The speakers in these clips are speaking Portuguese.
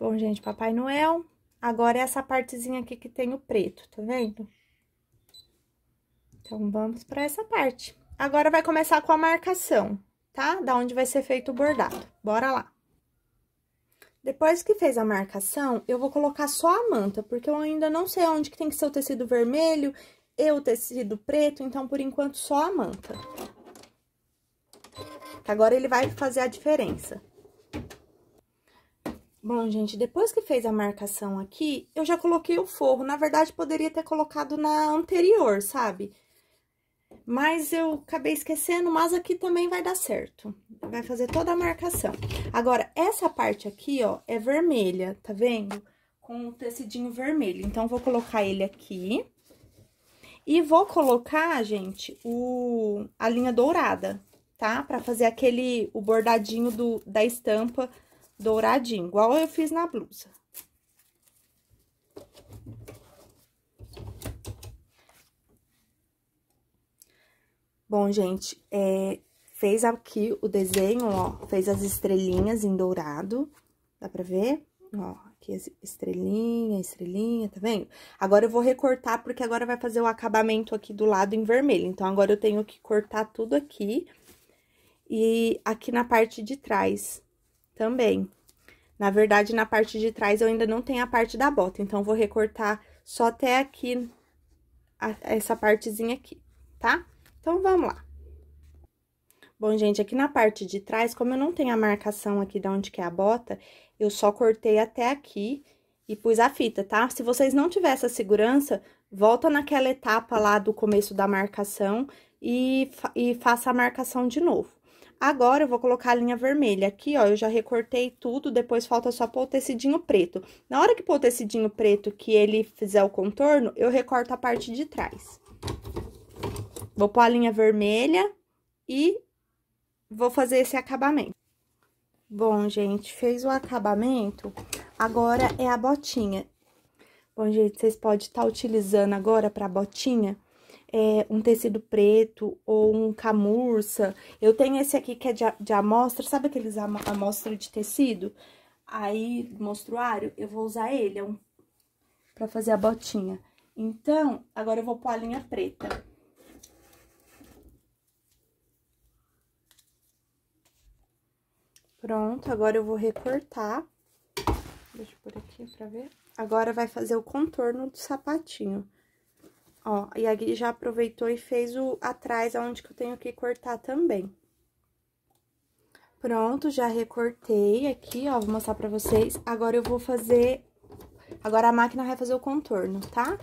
Bom, gente, Papai Noel. Agora, é essa partezinha aqui que tem o preto, tá vendo? Então, vamos pra essa parte. Agora, vai começar com a marcação, tá? Da onde vai ser feito o bordado. Bora lá. Depois que fez a marcação, eu vou colocar só a manta, porque eu ainda não sei onde que tem que ser o tecido vermelho e o tecido preto, então, por enquanto, só a manta. Agora, ele vai fazer a diferença. Bom, gente, depois que fez a marcação aqui, eu já coloquei o forro. Na verdade, poderia ter colocado na anterior, sabe? Mas eu acabei esquecendo, mas aqui também vai dar certo. Vai fazer toda a marcação. Agora, essa parte aqui, ó, é vermelha, tá vendo? Com o tecidinho vermelho. Então, vou colocar ele aqui. E vou colocar, gente, o, a linha dourada, tá? Pra fazer aquele, o bordadinho do, da estampa douradinho, igual eu fiz na blusa. Bom, gente, é, fez aqui o desenho, ó, fez as estrelinhas em dourado, dá pra ver? Ó, aqui estrelinha, estrelinha, tá vendo? Agora eu vou recortar, porque agora vai fazer o acabamento aqui do lado em vermelho. Então, agora eu tenho que cortar tudo aqui e aqui na parte de trás, também. Na verdade, na parte de trás eu ainda não tenho a parte da bota, então vou recortar só até aqui, a, essa partezinha aqui, tá? Então, vamos lá. Bom, gente, aqui na parte de trás, como eu não tenho a marcação aqui de onde que é a bota, eu só cortei até aqui e pus a fita, tá? Se vocês não tiverem essa segurança, volta naquela etapa lá do começo da marcação e, fa e faça a marcação de novo. Agora, eu vou colocar a linha vermelha aqui, ó, eu já recortei tudo, depois falta só pôr o tecidinho preto. Na hora que pôr o tecidinho preto, que ele fizer o contorno, eu recorto a parte de trás. Vou pôr a linha vermelha e vou fazer esse acabamento. Bom, gente, fez o acabamento, agora é a botinha. Bom, gente, vocês podem estar tá utilizando agora para botinha é, um tecido preto ou um camurça. Eu tenho esse aqui que é de, de amostra, sabe aqueles am amostra de tecido? Aí, mostruário, eu vou usar ele é um, pra fazer a botinha. Então, agora eu vou pôr a linha preta. Pronto, agora eu vou recortar. Deixa eu por aqui pra ver. Agora vai fazer o contorno do sapatinho. Ó, e a Gui já aproveitou e fez o atrás, aonde que eu tenho que cortar também. Pronto, já recortei aqui, ó, vou mostrar pra vocês. Agora eu vou fazer... Agora a máquina vai fazer o contorno, tá?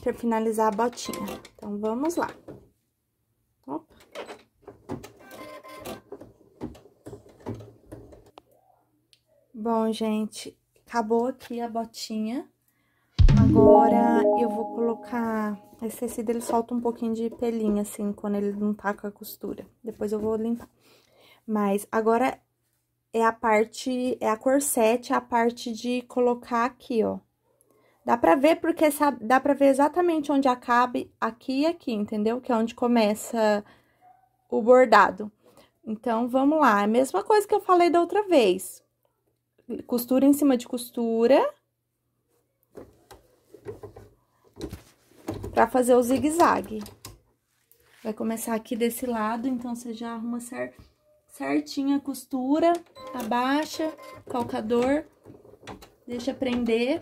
Pra finalizar a botinha. Então, vamos lá. Opa. Bom, gente, acabou aqui a botinha. Agora eu vou colocar esse tecido ele solta um pouquinho de pelinha, assim, quando ele não tá com a costura. Depois eu vou limpar. Mas agora é a parte, é a corsete, a parte de colocar aqui, ó. Dá pra ver porque sabe, dá pra ver exatamente onde acabe aqui e aqui, entendeu? Que é onde começa o bordado. Então, vamos lá. É a mesma coisa que eu falei da outra vez. Costura em cima de costura para fazer o zigue-zague. Vai começar aqui desse lado, então você já arruma cer certinha a costura, abaixa, tá calcador, deixa prender.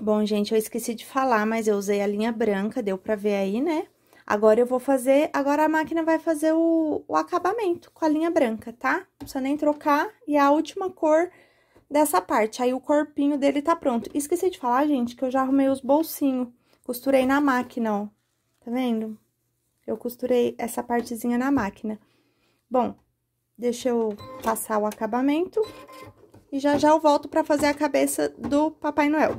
Bom, gente, eu esqueci de falar, mas eu usei a linha branca, deu pra ver aí, né? Agora eu vou fazer, agora a máquina vai fazer o, o acabamento com a linha branca, tá? Não precisa nem trocar, e a última cor dessa parte, aí o corpinho dele tá pronto. Esqueci de falar, gente, que eu já arrumei os bolsinhos, costurei na máquina, ó, tá vendo? Eu costurei essa partezinha na máquina. Bom, deixa eu passar o acabamento e já já eu volto pra fazer a cabeça do Papai Noel.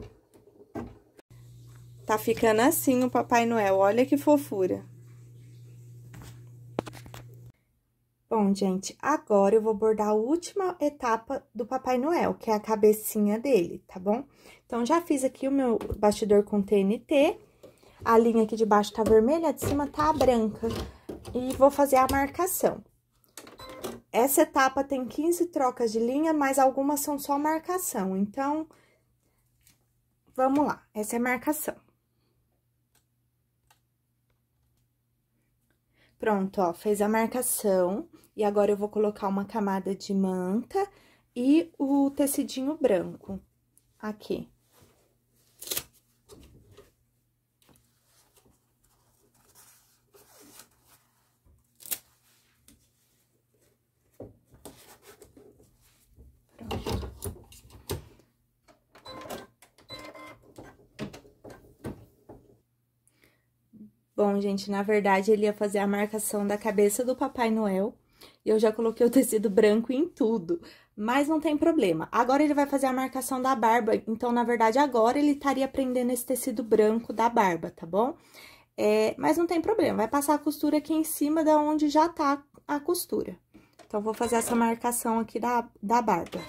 Tá ficando assim o Papai Noel, olha que fofura. Bom, gente, agora eu vou bordar a última etapa do Papai Noel, que é a cabecinha dele, tá bom? Então, já fiz aqui o meu bastidor com TNT, a linha aqui de baixo tá vermelha, a de cima tá branca, e vou fazer a marcação. Essa etapa tem 15 trocas de linha, mas algumas são só marcação, então, vamos lá, essa é a marcação. Pronto, ó, fez a marcação e agora eu vou colocar uma camada de manta e o tecidinho branco aqui. Bom, gente, na verdade ele ia fazer a marcação da cabeça do Papai Noel e eu já coloquei o tecido branco em tudo, mas não tem problema. Agora ele vai fazer a marcação da barba, então na verdade agora ele estaria prendendo esse tecido branco da barba, tá bom? É, mas não tem problema, vai passar a costura aqui em cima da onde já tá a costura. Então, vou fazer essa marcação aqui da, da barba.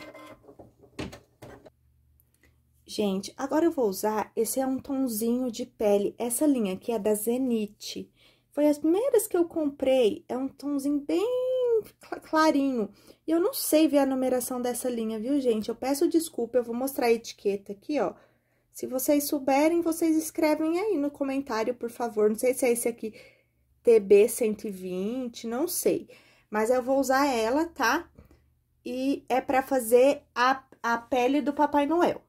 Gente, agora eu vou usar, esse é um tonzinho de pele, essa linha aqui é da Zenith. Foi as primeiras que eu comprei, é um tonzinho bem clarinho. E eu não sei ver a numeração dessa linha, viu, gente? Eu peço desculpa, eu vou mostrar a etiqueta aqui, ó. Se vocês souberem, vocês escrevem aí no comentário, por favor. Não sei se é esse aqui, TB120, não sei. Mas eu vou usar ela, tá? E é pra fazer a, a pele do Papai Noel.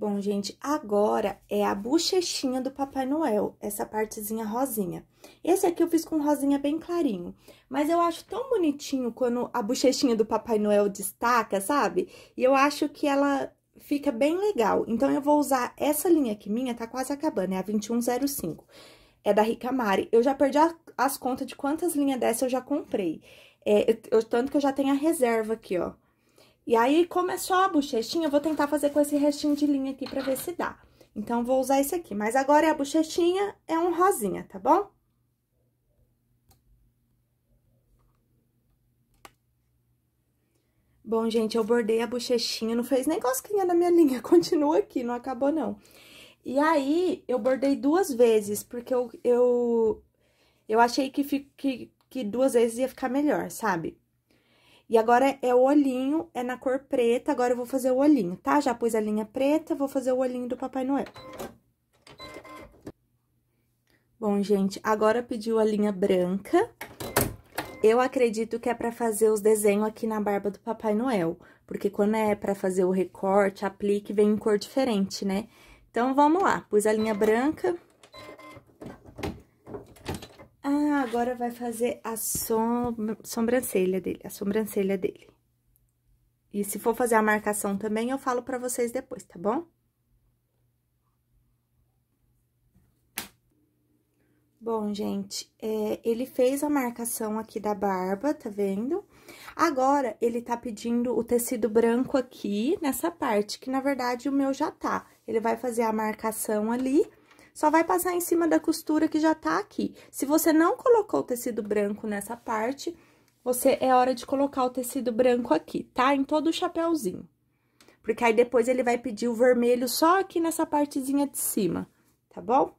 Bom, gente, agora é a bochechinha do Papai Noel, essa partezinha rosinha. Esse aqui eu fiz com rosinha bem clarinho, mas eu acho tão bonitinho quando a bochechinha do Papai Noel destaca, sabe? E eu acho que ela fica bem legal. Então, eu vou usar essa linha aqui minha, tá quase acabando, é a 2105. É da Ricamari. Eu já perdi a, as contas de quantas linhas dessa eu já comprei. É, eu, tanto que eu já tenho a reserva aqui, ó. E aí, como é só a bochechinha, eu vou tentar fazer com esse restinho de linha aqui pra ver se dá. Então, vou usar esse aqui. Mas agora é a bochechinha, é um rosinha, tá bom? Bom, gente, eu bordei a bochechinha, não fez nem cosquinha na minha linha, continua aqui, não acabou não. E aí, eu bordei duas vezes, porque eu, eu, eu achei que, que, que duas vezes ia ficar melhor, sabe? E agora é, é o olhinho, é na cor preta, agora eu vou fazer o olhinho, tá? Já pus a linha preta, vou fazer o olhinho do Papai Noel. Bom, gente, agora pediu a linha branca. Eu acredito que é pra fazer os desenhos aqui na barba do Papai Noel, porque quando é pra fazer o recorte, aplique, vem em cor diferente, né? Então, vamos lá, pus a linha branca agora vai fazer a som... sobrancelha dele, a sobrancelha dele. E se for fazer a marcação também, eu falo pra vocês depois, tá bom? Bom, gente, é, ele fez a marcação aqui da barba, tá vendo? Agora, ele tá pedindo o tecido branco aqui, nessa parte, que na verdade o meu já tá. Ele vai fazer a marcação ali só vai passar em cima da costura que já tá aqui. Se você não colocou o tecido branco nessa parte, você é hora de colocar o tecido branco aqui, tá? Em todo o chapéuzinho. Porque aí depois ele vai pedir o vermelho só aqui nessa partezinha de cima, tá bom?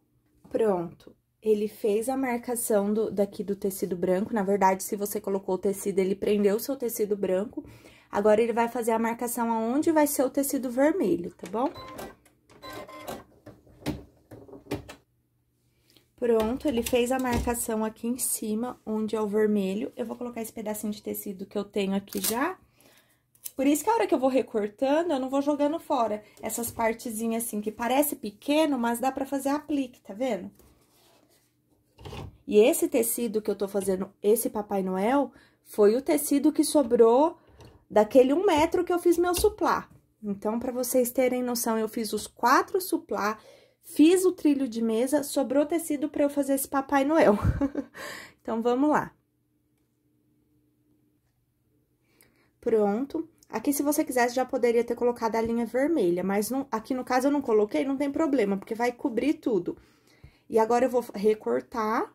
Pronto. Ele fez a marcação do, daqui do tecido branco. Na verdade, se você colocou o tecido, ele prendeu o seu tecido branco. Agora, ele vai fazer a marcação aonde vai ser o tecido vermelho, tá bom? Pronto, ele fez a marcação aqui em cima, onde é o vermelho. Eu vou colocar esse pedacinho de tecido que eu tenho aqui já. Por isso que a hora que eu vou recortando, eu não vou jogando fora essas partezinhas assim, que parece pequeno, mas dá pra fazer aplique, tá vendo? E esse tecido que eu tô fazendo, esse Papai Noel, foi o tecido que sobrou daquele um metro que eu fiz meu suplá. Então, pra vocês terem noção, eu fiz os quatro suplá Fiz o trilho de mesa, sobrou tecido para eu fazer esse Papai Noel. então, vamos lá. Pronto. Aqui, se você quisesse, já poderia ter colocado a linha vermelha, mas não, aqui no caso eu não coloquei, não tem problema, porque vai cobrir tudo. E agora eu vou recortar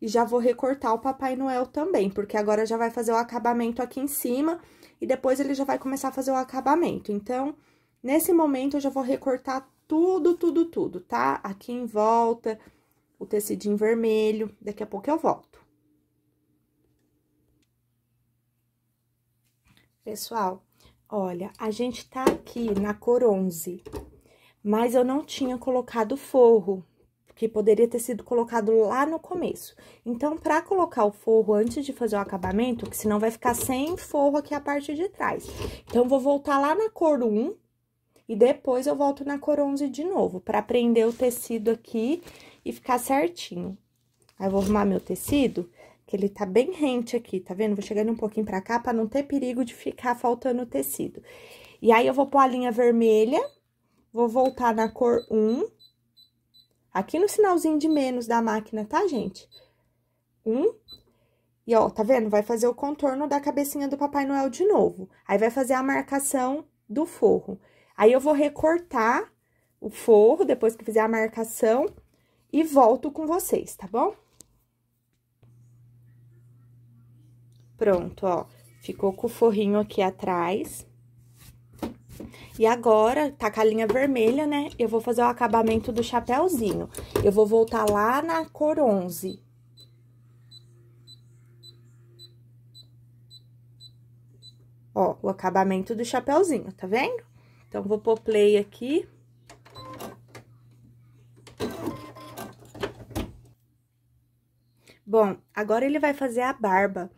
e já vou recortar o Papai Noel também, porque agora já vai fazer o acabamento aqui em cima e depois ele já vai começar a fazer o acabamento. Então, nesse momento, eu já vou recortar tudo, tudo, tudo, tá? Aqui em volta, o tecidinho vermelho, daqui a pouco eu volto. Pessoal, olha, a gente tá aqui na cor 11, mas eu não tinha colocado forro, que poderia ter sido colocado lá no começo. Então, para colocar o forro antes de fazer o acabamento, que senão vai ficar sem forro aqui a parte de trás. Então, vou voltar lá na cor 1, e depois eu volto na cor 11 de novo, para prender o tecido aqui e ficar certinho. Aí, eu vou arrumar meu tecido, que ele tá bem rente aqui, tá vendo? Vou chegando um pouquinho para cá para não ter perigo de ficar faltando o tecido. E aí, eu vou pôr a linha vermelha, vou voltar na cor 1, aqui no sinalzinho de menos da máquina, tá, gente? 1, e ó, tá vendo? Vai fazer o contorno da cabecinha do Papai Noel de novo. Aí, vai fazer a marcação do forro. Aí, eu vou recortar o forro, depois que fizer a marcação, e volto com vocês, tá bom? Pronto, ó, ficou com o forrinho aqui atrás. E agora, tá com a linha vermelha, né? Eu vou fazer o acabamento do chapéuzinho. Eu vou voltar lá na cor 11. Ó, o acabamento do chapéuzinho, tá vendo? Então, vou pôr play aqui. Bom, agora ele vai fazer a barba.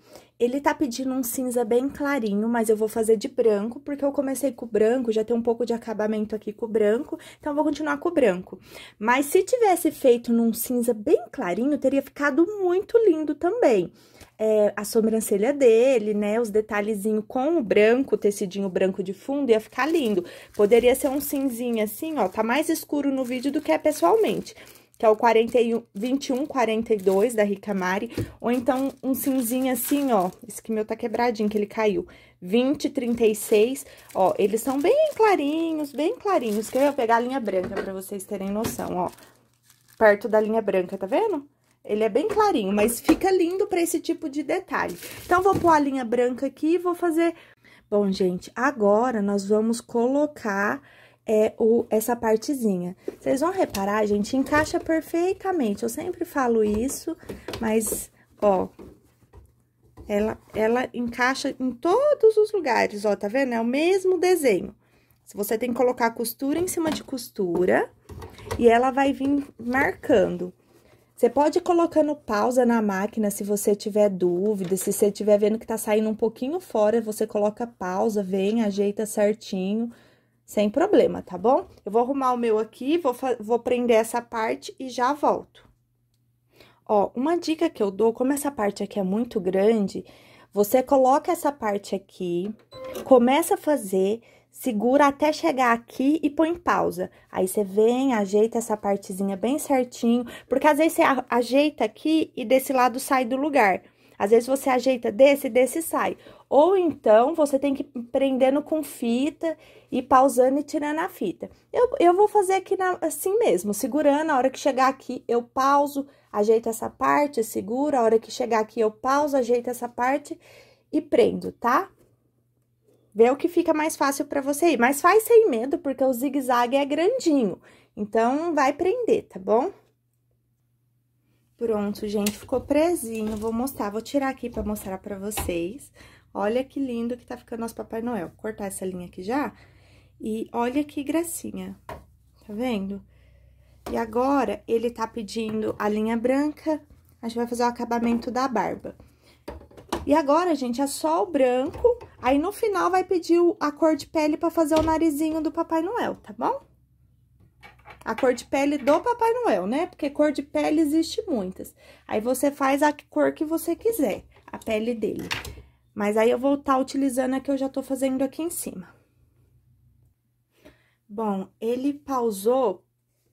Ele tá pedindo um cinza bem clarinho, mas eu vou fazer de branco, porque eu comecei com branco, já tem um pouco de acabamento aqui com branco, então eu vou continuar com branco. Mas se tivesse feito num cinza bem clarinho, teria ficado muito lindo também. É, a sobrancelha dele, né, os detalhezinhos com o branco, o tecidinho branco de fundo, ia ficar lindo. Poderia ser um cinzinho assim, ó, tá mais escuro no vídeo do que é pessoalmente que é o 41, 2142 da Ricamari, ou então um cinzinho assim, ó, esse que meu tá quebradinho, que ele caiu, 2036, ó, eles são bem clarinhos, bem clarinhos, que eu ia pegar a linha branca pra vocês terem noção, ó, perto da linha branca, tá vendo? Ele é bem clarinho, mas fica lindo pra esse tipo de detalhe. Então, vou pôr a linha branca aqui e vou fazer... Bom, gente, agora nós vamos colocar é o, essa partezinha. Vocês vão reparar, gente, encaixa perfeitamente. Eu sempre falo isso, mas, ó, ela, ela encaixa em todos os lugares, ó, tá vendo? É o mesmo desenho. Você tem que colocar costura em cima de costura e ela vai vir marcando. Você pode ir colocando pausa na máquina se você tiver dúvida, se você estiver vendo que tá saindo um pouquinho fora, você coloca pausa, vem, ajeita certinho sem problema, tá bom? Eu vou arrumar o meu aqui, vou, vou prender essa parte e já volto. Ó, uma dica que eu dou, como essa parte aqui é muito grande, você coloca essa parte aqui, começa a fazer, segura até chegar aqui e põe em pausa. Aí você vem, ajeita essa partezinha bem certinho, porque às vezes você ajeita aqui e desse lado sai do lugar. Às vezes você ajeita desse, desse sai. Ou então você tem que ir prendendo com fita e pausando e tirando a fita. Eu, eu vou fazer aqui na, assim mesmo, segurando. A hora que chegar aqui, eu pauso, ajeito essa parte, seguro. A hora que chegar aqui, eu pauso, ajeito essa parte e prendo, tá? Vê o que fica mais fácil para você ir. Mas faz sem medo, porque o zigue-zague é grandinho. Então, vai prender, tá bom? Pronto, gente, ficou presinho. Vou mostrar, vou tirar aqui para mostrar para vocês. Olha que lindo que tá ficando nosso Papai Noel. Vou cortar essa linha aqui já. E olha que gracinha, tá vendo? E agora, ele tá pedindo a linha branca, a gente vai fazer o acabamento da barba. E agora, gente, é só o branco, aí no final vai pedir a cor de pele pra fazer o narizinho do Papai Noel, tá bom? A cor de pele do Papai Noel, né? Porque cor de pele existe muitas. Aí você faz a cor que você quiser, a pele dele. Mas aí eu vou estar tá utilizando a que eu já tô fazendo aqui em cima. Bom, ele pausou,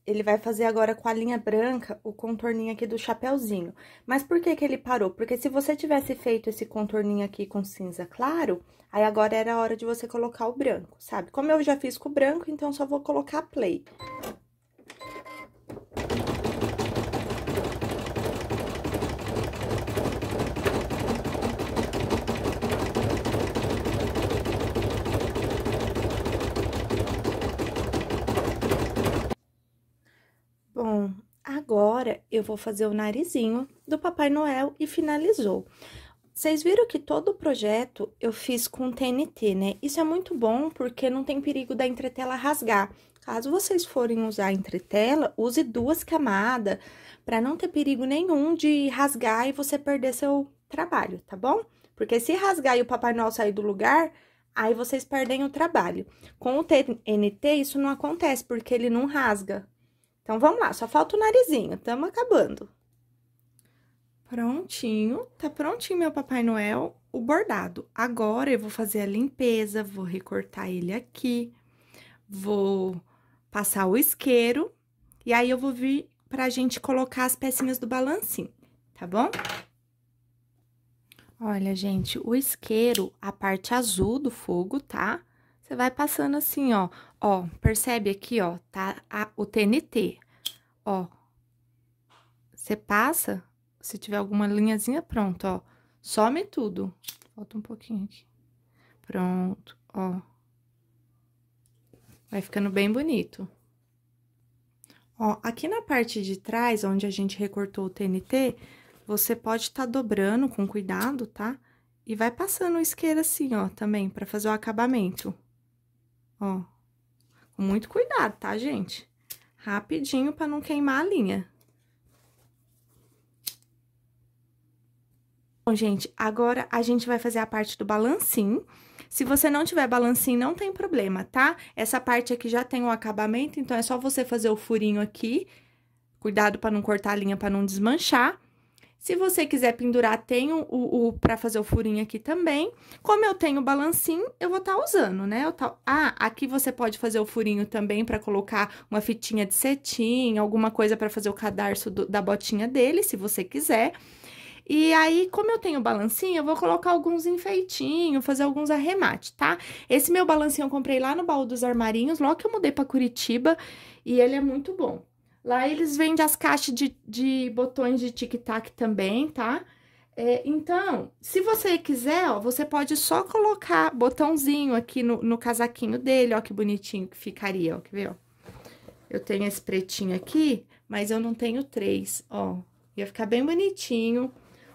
ele vai fazer agora com a linha branca o contorninho aqui do chapéuzinho. Mas por que que ele parou? Porque se você tivesse feito esse contorninho aqui com cinza claro, aí agora era a hora de você colocar o branco, sabe? Como eu já fiz com o branco, então só vou colocar play. Música agora eu vou fazer o narizinho do Papai Noel e finalizou. Vocês viram que todo o projeto eu fiz com TNT, né? Isso é muito bom porque não tem perigo da entretela rasgar. Caso vocês forem usar entretela, use duas camadas para não ter perigo nenhum de rasgar e você perder seu trabalho, tá bom? Porque se rasgar e o Papai Noel sair do lugar, aí vocês perdem o trabalho. Com o TNT isso não acontece porque ele não rasga. Então, vamos lá, só falta o narizinho, estamos acabando. Prontinho, tá prontinho meu Papai Noel, o bordado. Agora, eu vou fazer a limpeza, vou recortar ele aqui, vou passar o isqueiro, e aí eu vou vir pra gente colocar as pecinhas do balancinho, tá bom? Olha, gente, o isqueiro, a parte azul do fogo, tá? Você vai passando assim, ó. Ó, percebe aqui, ó, tá a, o TNT. Ó. Você passa, se tiver alguma linhazinha, pronto, ó. Some tudo. Falta um pouquinho aqui. Pronto, ó. Vai ficando bem bonito. Ó, aqui na parte de trás, onde a gente recortou o TNT, você pode estar tá dobrando com cuidado, tá? E vai passando o isqueiro assim, ó, também, para fazer o acabamento. Ó, com muito cuidado, tá, gente? Rapidinho pra não queimar a linha. Bom, gente, agora a gente vai fazer a parte do balancinho. Se você não tiver balancinho, não tem problema, tá? Essa parte aqui já tem o um acabamento, então é só você fazer o furinho aqui. Cuidado para não cortar a linha, para não desmanchar. Se você quiser pendurar, tem o, o para fazer o furinho aqui também. Como eu tenho o balancinho, eu vou estar tá usando, né? Eu tá... Ah, aqui você pode fazer o furinho também para colocar uma fitinha de cetim, alguma coisa para fazer o cadarço do, da botinha dele, se você quiser. E aí, como eu tenho balancinho, eu vou colocar alguns enfeitinhos, fazer alguns arremates, tá? Esse meu balancinho eu comprei lá no baú dos armarinhos, logo que eu mudei para Curitiba, e ele é muito bom. Lá eles vendem as caixas de, de botões de tic-tac também, tá? É, então, se você quiser, ó, você pode só colocar botãozinho aqui no, no casaquinho dele, ó, que bonitinho que ficaria, ó, quer ver, ó? Eu tenho esse pretinho aqui, mas eu não tenho três, ó. Ia ficar bem bonitinho.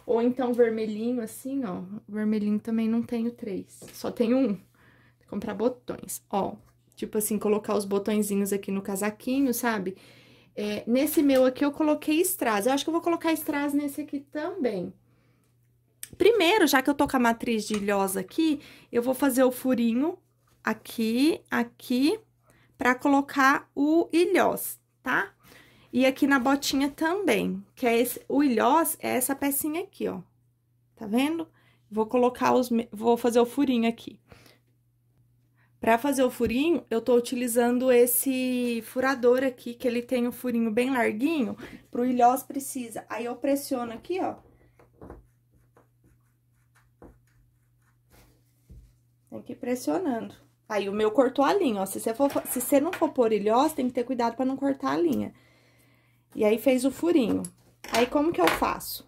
Ou então vermelhinho, assim, ó. Vermelhinho também não tenho três, só tenho um. comprar botões, ó. Tipo assim, colocar os botõezinhos aqui no casaquinho, sabe? É, nesse meu aqui eu coloquei strass. Eu acho que eu vou colocar strass nesse aqui também. Primeiro, já que eu tô com a matriz de ilhosa aqui, eu vou fazer o furinho aqui, aqui, pra colocar o ilhós, tá? E aqui na botinha também, que é esse, o ilhós é essa pecinha aqui, ó. Tá vendo? Vou colocar os, vou fazer o furinho aqui. Para fazer o furinho, eu tô utilizando esse furador aqui, que ele tem o um furinho bem larguinho, pro ilhós precisa. Aí eu pressiono aqui, ó. Tem que ir pressionando. Aí o meu cortou a linha, ó. Se você, for, se você não for por ilhós, tem que ter cuidado para não cortar a linha. E aí fez o furinho. Aí como que eu faço?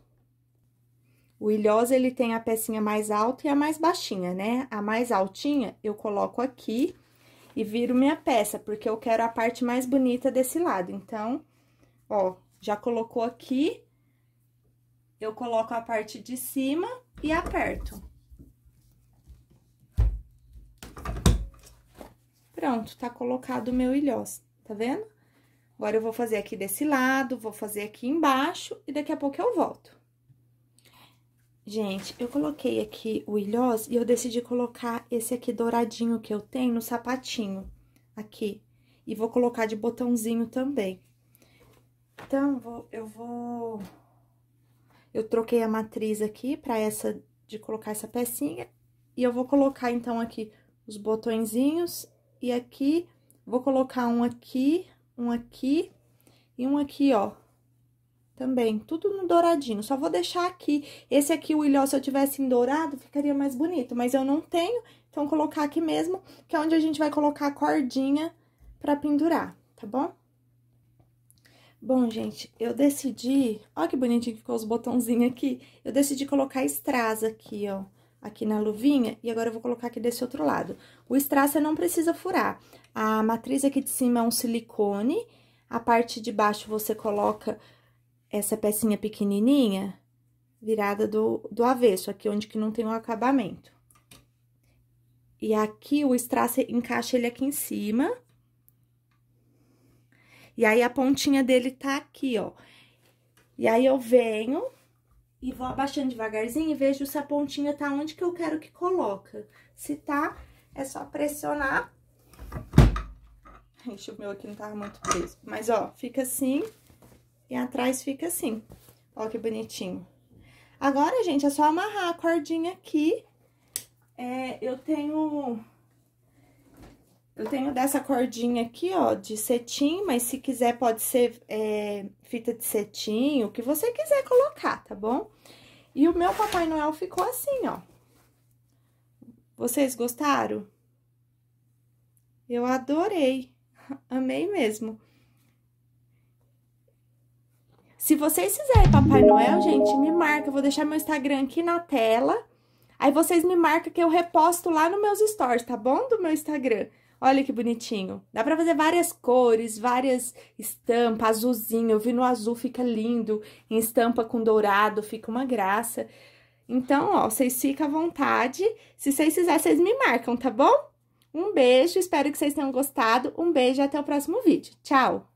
O ilhós, ele tem a pecinha mais alta e a mais baixinha, né? A mais altinha eu coloco aqui e viro minha peça, porque eu quero a parte mais bonita desse lado. Então, ó, já colocou aqui, eu coloco a parte de cima e aperto. Pronto, tá colocado o meu ilhós, tá vendo? Agora, eu vou fazer aqui desse lado, vou fazer aqui embaixo e daqui a pouco eu volto. Gente, eu coloquei aqui o ilhós e eu decidi colocar esse aqui douradinho que eu tenho no sapatinho, aqui. E vou colocar de botãozinho também. Então, vou, eu vou... Eu troquei a matriz aqui pra essa, de colocar essa pecinha. E eu vou colocar, então, aqui os botõezinhos. E aqui, vou colocar um aqui, um aqui e um aqui, ó, também, tudo no douradinho. Só vou deixar aqui, esse aqui, o ilhó, se eu tivesse em dourado, ficaria mais bonito, mas eu não tenho, então colocar aqui mesmo, que é onde a gente vai colocar a cordinha pra pendurar, tá bom? Bom, gente, eu decidi, olha que bonitinho que ficou os botãozinhos aqui, eu decidi colocar strass aqui, ó, aqui na luvinha, e agora eu vou colocar aqui desse outro lado. O strass você não precisa furar, a matriz aqui de cima é um silicone, a parte de baixo você coloca essa pecinha pequenininha virada do, do avesso, aqui onde que não tem o acabamento. E aqui o strass encaixa ele aqui em cima. E aí, a pontinha dele tá aqui, ó. E aí, eu venho e vou abaixando devagarzinho e vejo se a pontinha tá onde que eu quero que coloca. Se tá, é só pressionar. Gente, o meu aqui não tava muito preso. Mas, ó, fica assim. E atrás fica assim. Ó, que bonitinho. Agora, gente, é só amarrar a cordinha aqui. É, eu tenho... Eu tenho dessa cordinha aqui, ó, de cetim, mas se quiser pode ser é, fita de cetim, o que você quiser colocar, tá bom? E o meu Papai Noel ficou assim, ó. Vocês gostaram? Eu adorei, amei mesmo. Se vocês fizerem Papai Noel, gente, me marca. Eu vou deixar meu Instagram aqui na tela. Aí vocês me marcam que eu reposto lá nos meus stories, tá bom? Do meu Instagram. Olha que bonitinho. Dá pra fazer várias cores, várias estampas, azulzinho. Eu vi no azul, fica lindo. Em estampa com dourado, fica uma graça. Então, ó, vocês ficam à vontade. Se vocês quiserem, vocês me marcam, tá bom? Um beijo, espero que vocês tenham gostado. Um beijo e até o próximo vídeo. Tchau!